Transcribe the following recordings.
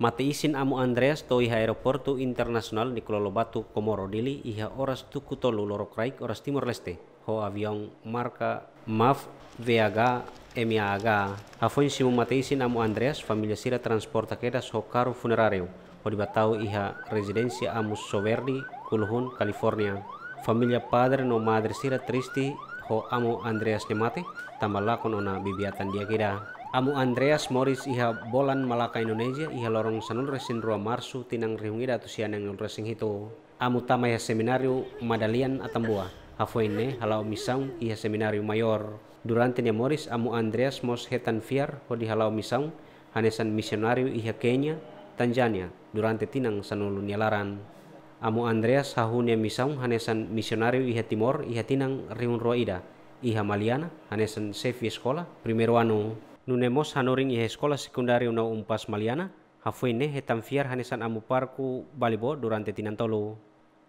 Mateisin amu Andreas to iha internasional di Kuala Batu Komoro Dili iha oras tuku tolu lorok raik oras timur Leste ho avion marka MAF VAG MAH. Afon simu mateisin amu Andreas familia sira transporta kedas ho karu funerario ho dibatau iha residensi amu Soverdi Kulhun California. Familia padre no madre sira tristi ho amu Andreas nemate tamalakon ona bibiatan dia kira. Amu Andreas Morris iha bolan Malaka Indonesia iha lorong sanul resin rua marsu tinang riung ida tusian yang resing hito. Amu tama iha seminario madalian atambua. Hafoine halau misang iha seminario mayor. Durante nya Morris amu Andreas mos hetan fiar hodi halau misang hanesan misionario iha Kenya, Tanzania durante tinang sanul laran. Amu Andreas hahunia misang hanesan misionario iha Timor iha tinang riung rua ida. Iha Maliana, hanesan Sefi Sekolah, primero anu nunemos hanoring ihe sekolah secundaria una umpas maliana hafuene hetamfiar hanesan amu parku balibo durante tinantolo.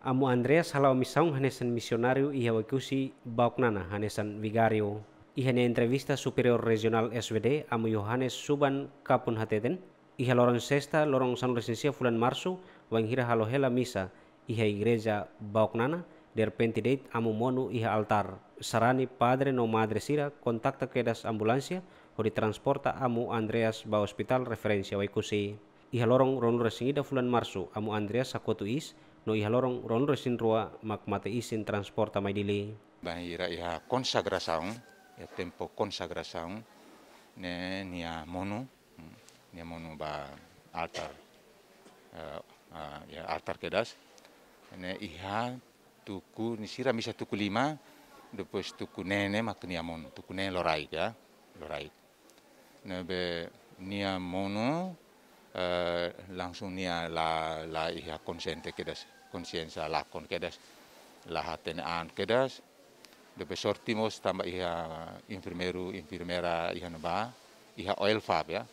Amu Andreas halau misaung hanesan misionario ihe wakusi bauknana hanesan vigario. Ihe ne entrevista superior regional SVD amu Yohanes Suban Kapun Hateten. Ihe lorong sexta lorong san licencia fulan marzo wanghira halohela misa ihe igreja bauknana der pentidate amu monu ihe altar. Sarani padre no madre sira contacta quedas ho di transporta amu Andreas ba hospital referensi waikuse. Iha lorong ronu resingida fulan marsu amu Andreas sakotu is no iha lorong ron resin rua mak mate isin transporta mai dili. Bahira iha konsagrasaun, ya tempo konsagrasaun ne nia monu, hmm, nia monu ba altar, uh, uh, ya altar kedas, ne iha tuku nisira sira misa tuku lima, depois tuku nene mak nia monu, tuku nene lorai ya, lorai nia mono eh, langsung nia la la iha konsente kedas konsiensa lakon kedas lahatenaan kedas debe sortimos tambah iha infirmeru infirmera iha neba iha oil fab ya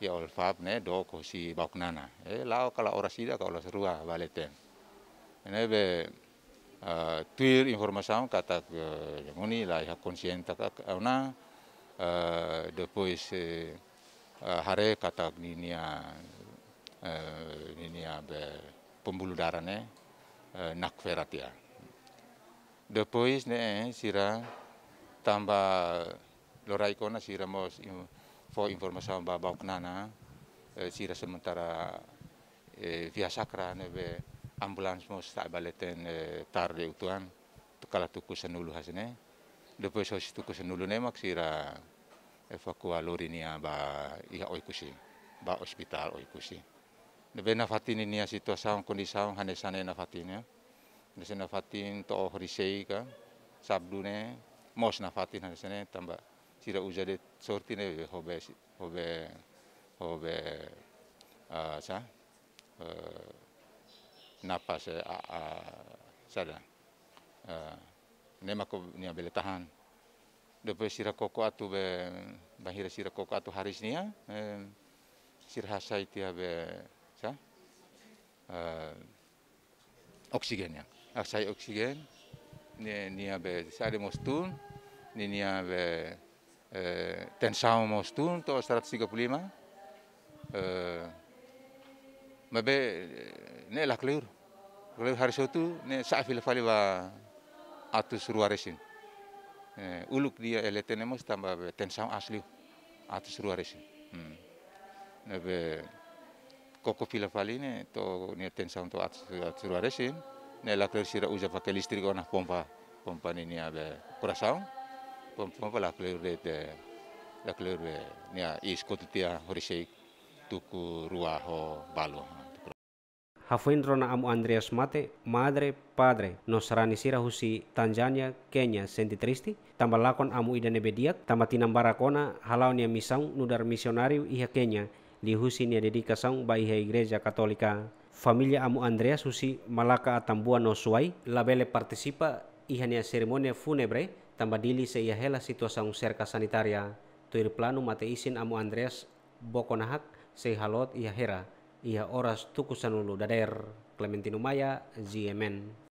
iha oil fab ne do kosi nana. eh lao kala orasida kala serua baleten nebe uh, tuir informasaun kata uh, muni la iha konsienta ona Eh, depois eh, eh, hari kata ninia eh, ninia be pembuluh darah eh, nak ferat ya. Depois ne sira tambah lorai kona sira mau for informasi ba bau kenana sira sementara via sakra ne be ambulans mau tak baleten tar de utuan tukala tuku senulu hasne. Depois hosi tuku senulu ne maksira sira evakua lori nia ba iha oikusi ba hospital oikusi ne na fatini nia situasi kondisi hanesane na fatinia hanesane na fatin to horisei ka sabdune mos na fatin sene tambah sira uzade sorti ne hobe hobe hobe uh, sa uh, napas a, a sada uh, ne mako nia bele tahan depe sirakoko atu be bahira sirakoko atu harisnia eh, sirhasa itia be sa eh, oksigen ya asai oksigen ni nia be de mostun ni nia be eh, tensao mostun to 135 eh, mabe ne lakleur kleur harisotu ne sa'fil ba atu suruaresin eh, uluk dia ele eh, tenemos tamba be ya? tensam asli atus ruares hmm. nebe koko fila faline to ni tensam to atus atus ruares ne la clersira usa pakai listrik ona pompa pompa ni ni abe coração pompa pompa la cler de la cler ni a iskotia horisei tuku ruaho balo na amu Andreas Mate, madre, padre, nosrani husi Tanzania, Kenya, senti tristi, tambah lakon amu ida nebediak, kona barakona, nia misang nudar misionario iha Kenya, li lihusi nia dedicação ba iha igreja Katolika, Familia amu Andreas husi malaka atambua no suai, labele partisipa iha nia seremonia tambah tambadili se iha hela situasang serka sanitaria. Tuir planu mate isin amu Andreas bokonahak, sehalot iha hera. Ia oras tukusanulu dader Clementine Umaya, ZMN.